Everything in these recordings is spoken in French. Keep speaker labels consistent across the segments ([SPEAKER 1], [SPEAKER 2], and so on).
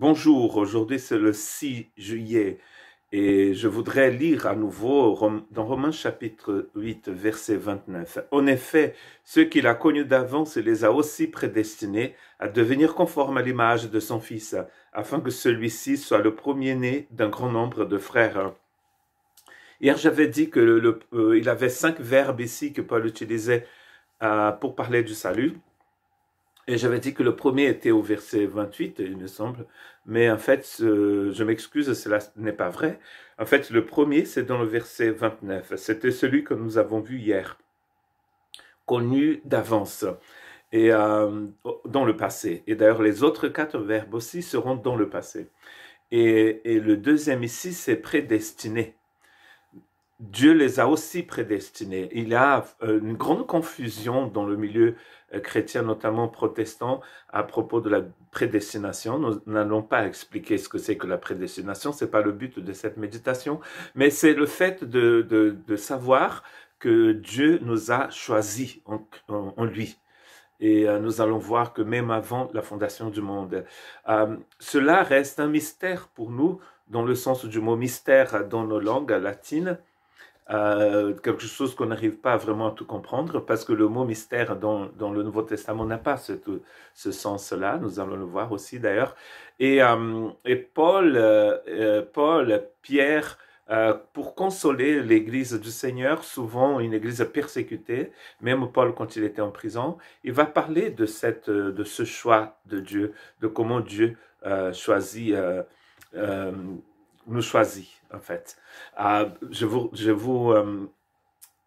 [SPEAKER 1] Bonjour, aujourd'hui c'est le 6 juillet et je voudrais lire à nouveau dans Romains chapitre 8 verset 29. En effet, ceux qu'il a connus d'avance les a aussi prédestinés à devenir conformes à l'image de son Fils, afin que celui-ci soit le premier-né d'un grand nombre de frères. Hier j'avais dit qu'il euh, avait cinq verbes ici que Paul utilisait euh, pour parler du salut. Et j'avais dit que le premier était au verset 28, il me semble. Mais en fait, je m'excuse, cela n'est pas vrai. En fait, le premier, c'est dans le verset 29. C'était celui que nous avons vu hier, connu d'avance et euh, dans le passé. Et d'ailleurs, les autres quatre verbes aussi seront dans le passé. et le deuxième ici, c'est prédestiné. Dieu les a aussi prédestinés. Il y a euh, une grande confusion dans le milieu euh, chrétien, notamment protestant, à propos de la prédestination. Nous n'allons pas expliquer ce que c'est que la prédestination, ce n'est pas le but de cette méditation, mais c'est le fait de, savoir que Dieu nous a choisis en, lui. Et euh, nous allons voir que même avant la fondation du monde, cela reste un mystère pour nous dans le sens du mot mystère dans nos langues latines. Euh, quelque chose qu'on n'arrive pas vraiment à tout comprendre, parce que le mot mystère dans, le Nouveau Testament n'a pas ce, ce sens-là, nous allons le voir aussi d'ailleurs. Et, euh, et Paul, euh, Paul, Pierre, pour consoler l'Église du Seigneur, souvent une Église persécutée, même Paul quand il était en prison, il va parler de, cette, de ce choix de Dieu, de comment Dieu choisit nous choisit, en fait. Ah, je vous, je vous, euh,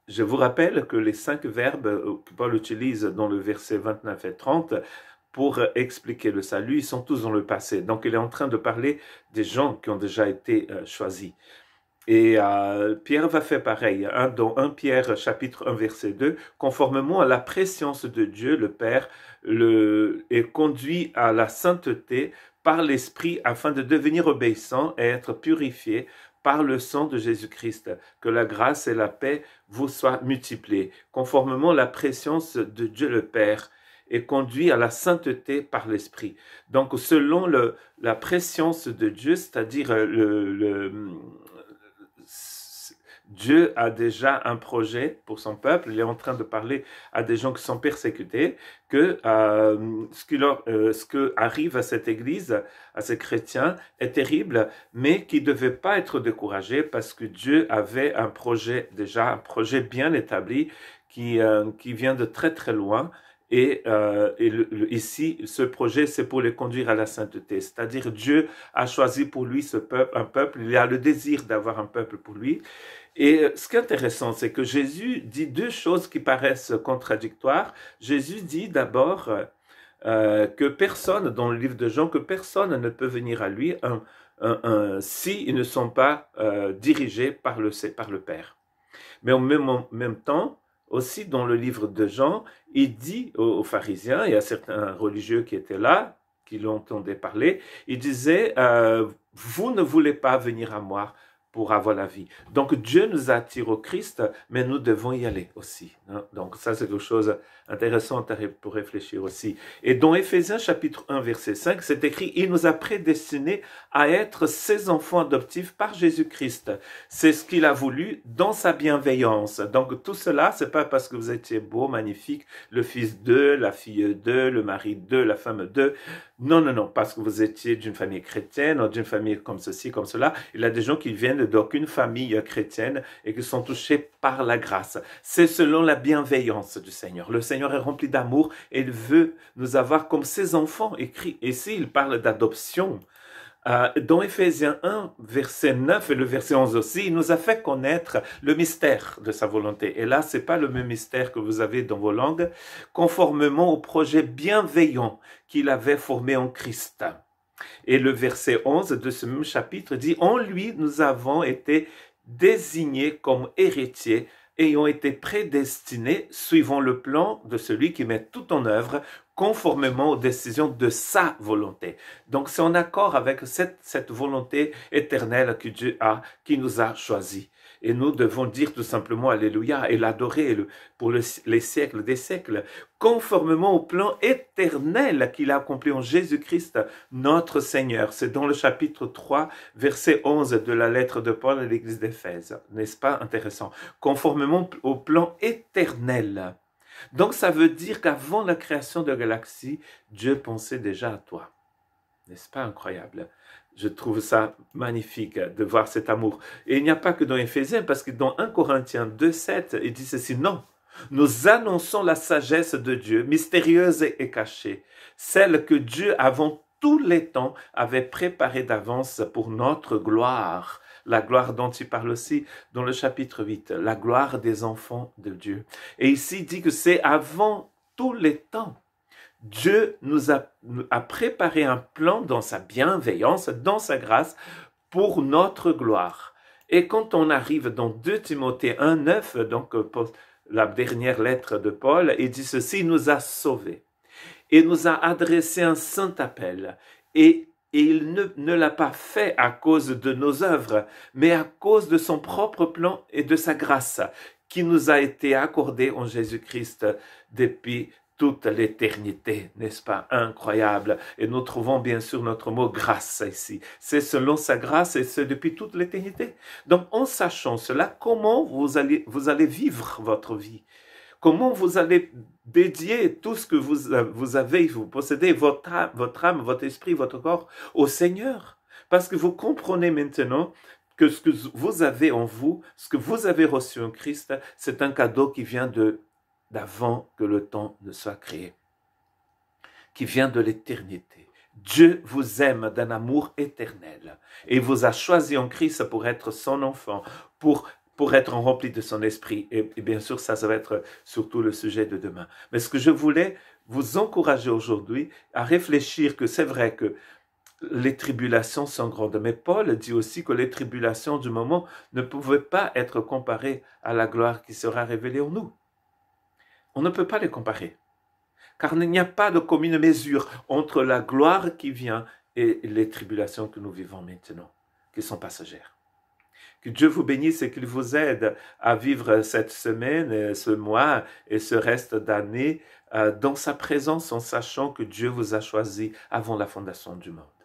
[SPEAKER 1] je vous rappelle que les cinq verbes que Paul utilise dans le verset 29 et 30 pour expliquer le salut, ils sont tous dans le passé. Donc, il est en train de parler des gens qui ont déjà été euh, choisis. Et euh, Pierre va faire pareil, un dans 1 Pierre chapitre 1 verset 2, conformément à la préscience de Dieu le Père, le, est conduit à la sainteté par l'Esprit afin de devenir obéissant et être purifié par le sang de Jésus-Christ. Que la grâce et la paix vous soient multipliées, conformément la préscience de Dieu le Père et conduit à la sainteté par l'Esprit. Donc, selon le, la préscience de Dieu, c'est-à-dire euh, le Dieu a déjà un projet pour son peuple. Il est en train de parler à des gens qui sont persécutés, que euh, ce, qui euh, que arrive à cette Église, à ces chrétiens, est terrible, mais qui ne devait pas être découragé parce que Dieu avait un projet déjà, un projet bien établi qui euh, vient de très très loin et, euh, ici, ce projet, c'est pour les conduire à la sainteté. C'est-à-dire, Dieu a choisi pour lui ce peuple, un peuple. Il a le désir d'avoir un peuple pour lui. Et euh, ce qui est intéressant, c'est que Jésus dit deux choses qui paraissent contradictoires. Jésus dit d'abord euh, que personne, dans le livre de Jean, que personne ne peut venir à lui un, si ils ne sont pas dirigés par le, Père. Mais en même temps, aussi dans le livre de Jean, il dit aux, pharisiens et à certains religieux qui étaient là, qui l'entendaient parler, il disait, euh, vous ne voulez pas venir à moi pour avoir la vie. Donc Dieu nous attire au Christ, mais nous devons y aller aussi. Hein. Donc ça, c'est quelque chose d'intéressant pour réfléchir aussi. Et dans Éphésiens chapitre 1, verset 5, c'est écrit, il nous a prédestinés à être ses enfants adoptifs par Jésus-Christ. C'est ce qu'il a voulu dans sa bienveillance. Donc tout cela, c'est pas parce que vous étiez beau, magnifique, le fils de, la fille de, le mari de, la femme de, non, non, non, parce que vous étiez d'une famille chrétienne, ou d'une famille comme ceci, comme cela. Il y a des gens qui viennent d'aucune famille chrétienne et qui sont touchés par la grâce. C'est selon la bienveillance du Seigneur. Le Seigneur est rempli d'amour et il veut nous avoir comme ses enfants écrits. Et il parle d'adoption. Euh, dans Ephésiens 1, verset 9 et le verset 11 aussi, il nous a fait connaître le mystère de sa volonté. Et là, c'est pas le même mystère que vous avez dans vos langues, conformément au projet bienveillant qu'il avait formé en Christ. Et le verset 11 de ce même chapitre dit, en lui, nous avons été désignés comme héritiers ayant été prédestinés suivant le plan de celui qui met tout en œuvre conformément aux décisions de sa volonté. Donc c'est en accord avec cette, cette volonté éternelle que Dieu a, qui nous a choisis. Et nous devons dire tout simplement Alléluia et l'adorer pour les siècles des siècles, conformément au plan éternel qu'il a accompli en Jésus-Christ, notre Seigneur. C'est dans le chapitre 3, verset 11 de la lettre de Paul à l'église d'Éphèse. N'est-ce pas intéressant Conformément au plan éternel. Donc ça veut dire qu'avant la création de la galaxie, Dieu pensait déjà à toi. N'est-ce pas incroyable je trouve ça magnifique de voir cet amour. Et il n'y a pas que dans Éphésiens, parce que dans 1 Corinthiens 2,7, il dit ceci, non, nous annonçons la sagesse de Dieu, mystérieuse et cachée, celle que Dieu avant tous les temps avait préparée d'avance pour notre gloire la gloire dont il parle aussi dans le chapitre 8, la gloire des enfants de Dieu. Et ici il dit que c'est avant tous les temps. Dieu nous a, préparé un plan dans sa bienveillance, dans sa grâce, pour notre gloire. Et quand on arrive dans 2 Timothée 1, 9, donc euh, la dernière lettre de Paul, il dit ceci, nous a sauvés et nous a adressé un saint appel. Et, il ne l'a pas fait à cause de nos œuvres, mais à cause de son propre plan et de sa grâce qui nous a été accordée en Jésus-Christ depuis toute l'éternité. N'est-ce pas incroyable Et nous trouvons bien sûr notre mot grâce ici. C'est selon sa grâce et c'est depuis toute l'éternité. Donc en sachant cela, comment vous allez, vous allez vivre votre vie Comment vous allez dédier tout ce que vous, vous avez, vous possédez, votre votre âme, votre esprit, votre corps au Seigneur Parce que vous comprenez maintenant que ce que vous avez en vous, ce que vous avez reçu en Christ, c'est un cadeau qui vient de d'avant que le temps ne soit créé, qui vient de l'éternité. Dieu vous aime d'un amour éternel et vous a choisi en Christ pour être son enfant, pour, pour être rempli de son esprit. Et, bien sûr, ça, ça va être surtout le sujet de demain. Mais ce que je voulais vous encourager aujourd'hui à réfléchir que c'est vrai que les tribulations sont grandes. Mais Paul dit aussi que les tribulations du moment ne pouvaient pas être comparées à la gloire qui sera révélée en nous. On ne peut pas les comparer, car il n'y a pas de commune mesure entre la gloire qui vient et les tribulations que nous vivons maintenant, qui sont passagères. Que Dieu vous bénisse et qu'il vous aide à vivre cette semaine, ce mois et ce reste d'année euh, dans sa présence en sachant que Dieu vous a choisi avant la fondation du monde.